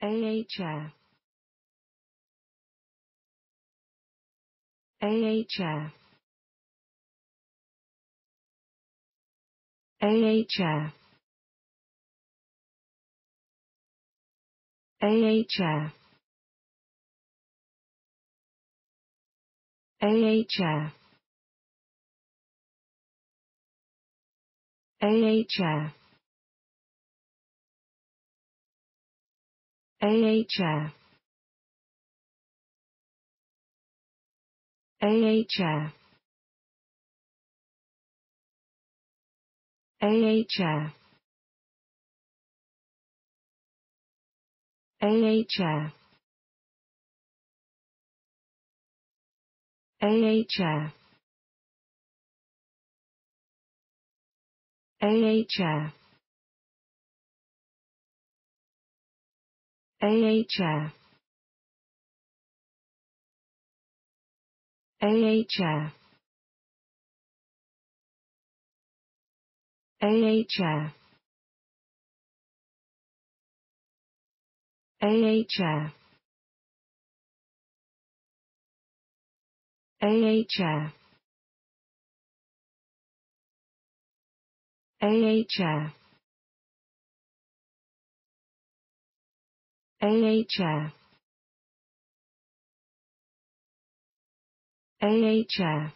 AHF AHF AHF AHF AHF AHF AHF AHF AHF AHF AHF AHF AHF AHF AHF AHF AHF AHF AHF AHF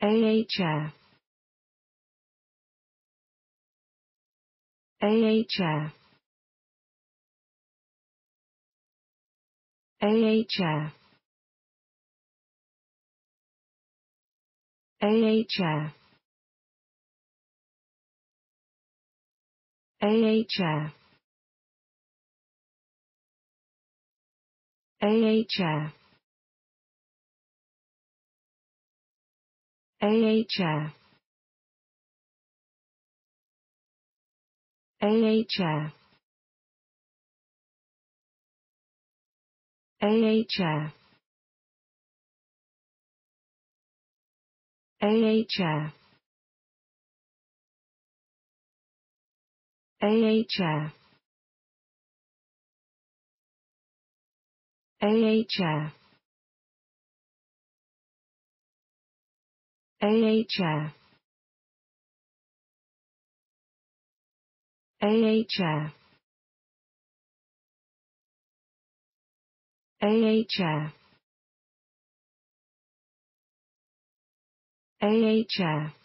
AHF AHF AHF AHF AHF AHF AHF AHF AHF AHF AHF AHF AHF AHF AHF AHF